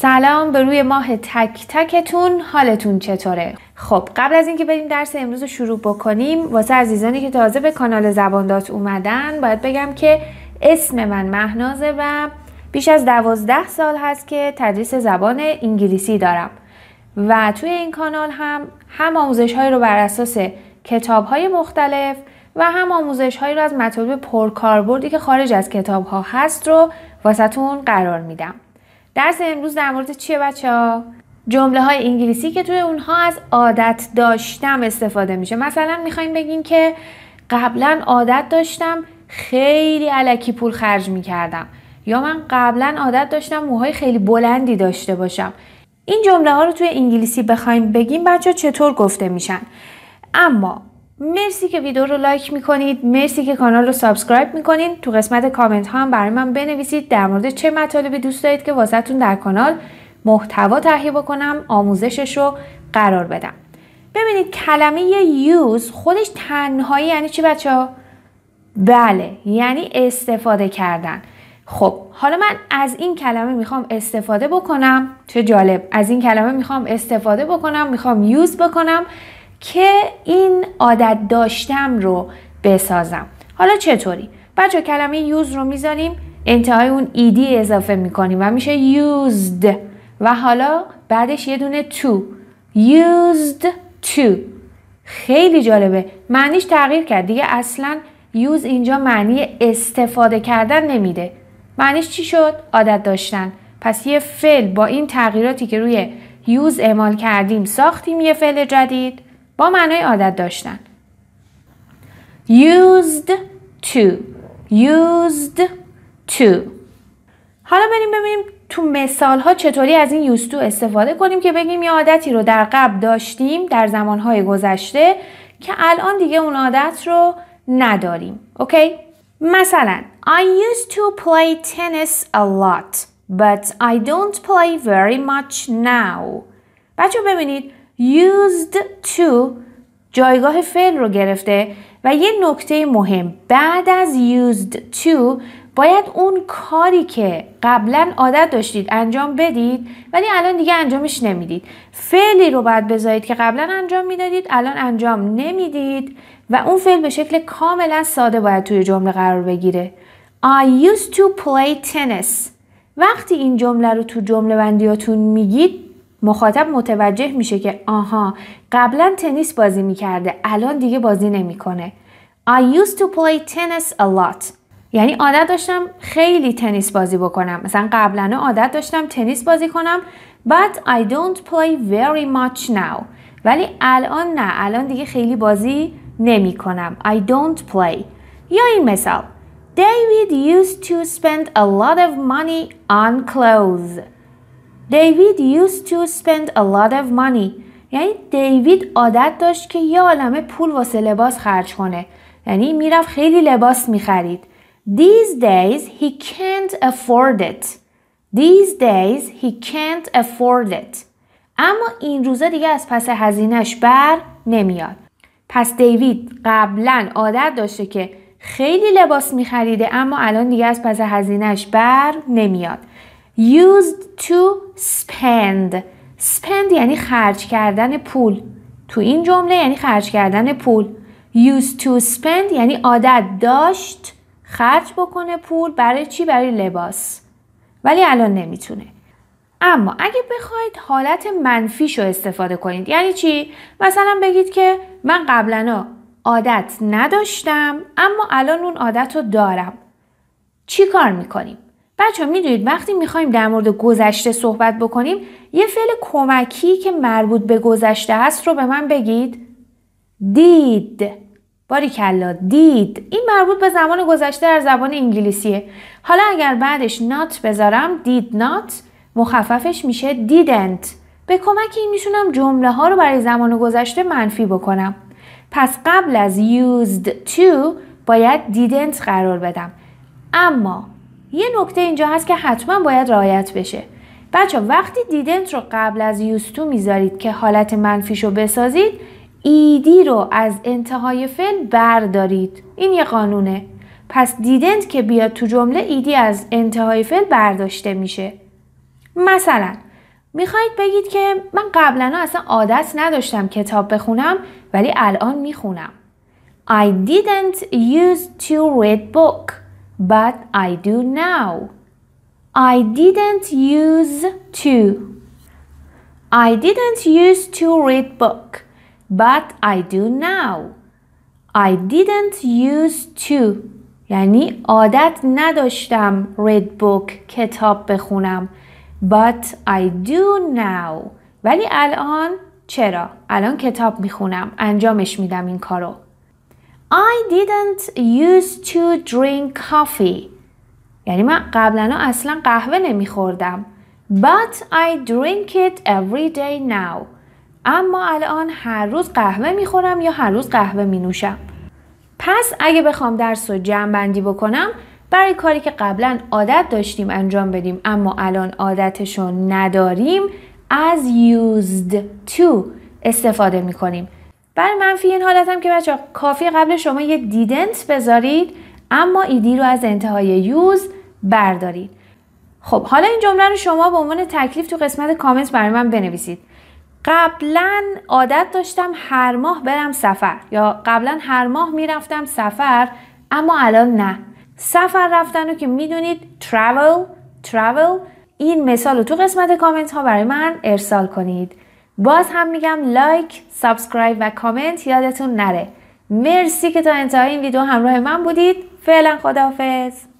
سلام به روی ماه تک تکتون حالتون چطوره؟ خب قبل از اینکه بریم درس امروز رو شروع بکنیم واسه عزیزانی که تازه به کانال زباندات اومدن باید بگم که اسم من مهنازه و بیش از دوازده سال هست که تدریس زبان انگلیسی دارم و توی این کانال هم هم آموزش های رو بر اساس کتاب های مختلف و هم آموزش هایی رو از مطالب پرکاربردی که خارج از کتاب ها هست رو واسهتون قرار میدم درس امروز در مورد چیه بچه ها؟ جمله های انگلیسی که توی اونها از عادت داشتم استفاده میشه مثلا میخوایم بگیم که قبلا عادت داشتم خیلی علکی پول خرج میکردم یا من قبلا عادت داشتم موهای خیلی بلندی داشته باشم این جمله ها رو توی انگلیسی بخوایم بگیم بچه چطور گفته میشن اما مرسی که ویدیو رو لایک میکنید مرسی که کانال رو سابسکرایب میکنید تو قسمت کامنت ها هم برای من بنویسید در مورد چه مطالبی دوست دارید که واسهتون در کانال محتوا تهیه بکنم آموزشش رو قرار بدم ببینید کلمه یوز خودش تنهایی یعنی چی بچه ها؟ بله یعنی استفاده کردن خب حالا من از این کلمه میخوام استفاده بکنم چه جالب از این کلمه میخوام استفاده بکنم میخوام یوز بکنم که این عادت داشتم رو بسازم حالا چطوری؟ بچه کلمه یوز رو میذاریم انتهای اون ایدی اضافه میکنیم و میشه یوزد و حالا بعدش یه دونه تو یوزد تو خیلی جالبه معنیش تغییر کرد دیگه اصلا یوز اینجا معنی استفاده کردن نمیده معنیش چی شد؟ عادت داشتن پس یه فعل با این تغییراتی که روی یوز اعمال کردیم ساختیم یه فعل جدید با معنای عادت داشتن used to used to حالا بریم ببینیم تو مثال ها چطوری از این used to استفاده کنیم که بگیم یه عادتی رو در قبل داشتیم در های گذشته که الان دیگه اون عادت رو نداریم اوکی مثلا I used to play tennis a lot but I don't play very much now بچه ببینید used to جایگاه فعل رو گرفته و یه نکته مهم بعد از used to باید اون کاری که قبلا عادت داشتید انجام بدید ولی الان دیگه انجامش نمیدید فعلی رو باید بذارید که قبلا انجام میدادید الان انجام نمیدید و اون فعل به شکل کاملا ساده باید توی جمله قرار بگیره I used to play tennis وقتی این جمله رو تو جمله بندیاتون میگید مخاطب متوجه میشه که آها قبلا تنیس بازی میکرده الان دیگه بازی نمیکنه I used to play tennis a lot یعنی عادت داشتم خیلی تنیس بازی بکنم مثلا قبلا عادت داشتم تنیس بازی کنم but I don't play very much now ولی الان نه الان دیگه خیلی بازی نمی کنم I don't play یا این مثال David used to spend a lot of money on clothes دیوید used to spend a lot of money یعنی دیوید عادت داشت که یه عالمه پول واسه لباس خرج کنه یعنی میرفت خیلی لباس میخرید These days he can't afford it These days he can't afford it اما این روزا دیگه از پس هزینهش بر نمیاد پس دیوید قبلا عادت داشته که خیلی لباس میخریده اما الان دیگه از پس هزینهش بر نمیاد used to spend spend یعنی خرج کردن پول تو این جمله یعنی خرج کردن پول used to spend یعنی عادت داشت خرج بکنه پول برای چی برای لباس ولی الان نمیتونه اما اگه بخواید حالت منفی رو استفاده کنید یعنی چی مثلا بگید که من قبلا عادت نداشتم اما الان اون عادت رو دارم چی کار میکنیم بچه میدونید وقتی میخوایم در مورد گذشته صحبت بکنیم یه فعل کمکی که مربوط به گذشته هست رو به من بگید دید باریکلا دید این مربوط به زمان گذشته در زبان انگلیسیه حالا اگر بعدش نات بذارم دید نات مخففش میشه دیدنت به کمک این میتونم جمله ها رو برای زمان گذشته منفی بکنم پس قبل از used to باید didn't قرار بدم اما یه نکته اینجا هست که حتما باید رعایت بشه بچه وقتی دیدنت رو قبل از یوستو میذارید که حالت منفیش رو بسازید ایدی رو از انتهای فعل بردارید این یه قانونه پس دیدنت که بیاد تو جمله ایدی از انتهای فعل برداشته میشه مثلا میخواید بگید که من قبلا اصلا عادت نداشتم کتاب بخونم ولی الان میخونم I didn't use to read book but I do now. I didn't use to. I didn't use to read book, but I do now. I didn't use to. یعنی عادت نداشتم read book کتاب بخونم but I do now ولی الان چرا؟ الان کتاب میخونم انجامش میدم این کارو I didn't used to drink coffee یعنی من قبلا اصلا قهوه نمیخوردم But I drink it every day now اما الان هر روز قهوه میخورم یا هر روز قهوه مینوشم پس اگه بخوام درس رو جمع بندی بکنم برای کاری که قبلا عادت داشتیم انجام بدیم اما الان رو نداریم از used to استفاده میکنیم برای بله، منفی این حالت هم که بچه کافی قبل شما یه دیدنت بذارید اما ایدی رو از انتهای یوز بردارید خب حالا این جمله رو شما به عنوان تکلیف تو قسمت کامنت برای من بنویسید قبلا عادت داشتم هر ماه برم سفر یا قبلا هر ماه میرفتم سفر اما الان نه سفر رفتن رو که میدونید travel travel این مثال رو تو قسمت کامنت ها برای من ارسال کنید باز هم میگم لایک، سابسکرایب و کامنت یادتون نره. مرسی که تا انتهای این ویدیو همراه من بودید. فعلا خداحافظ.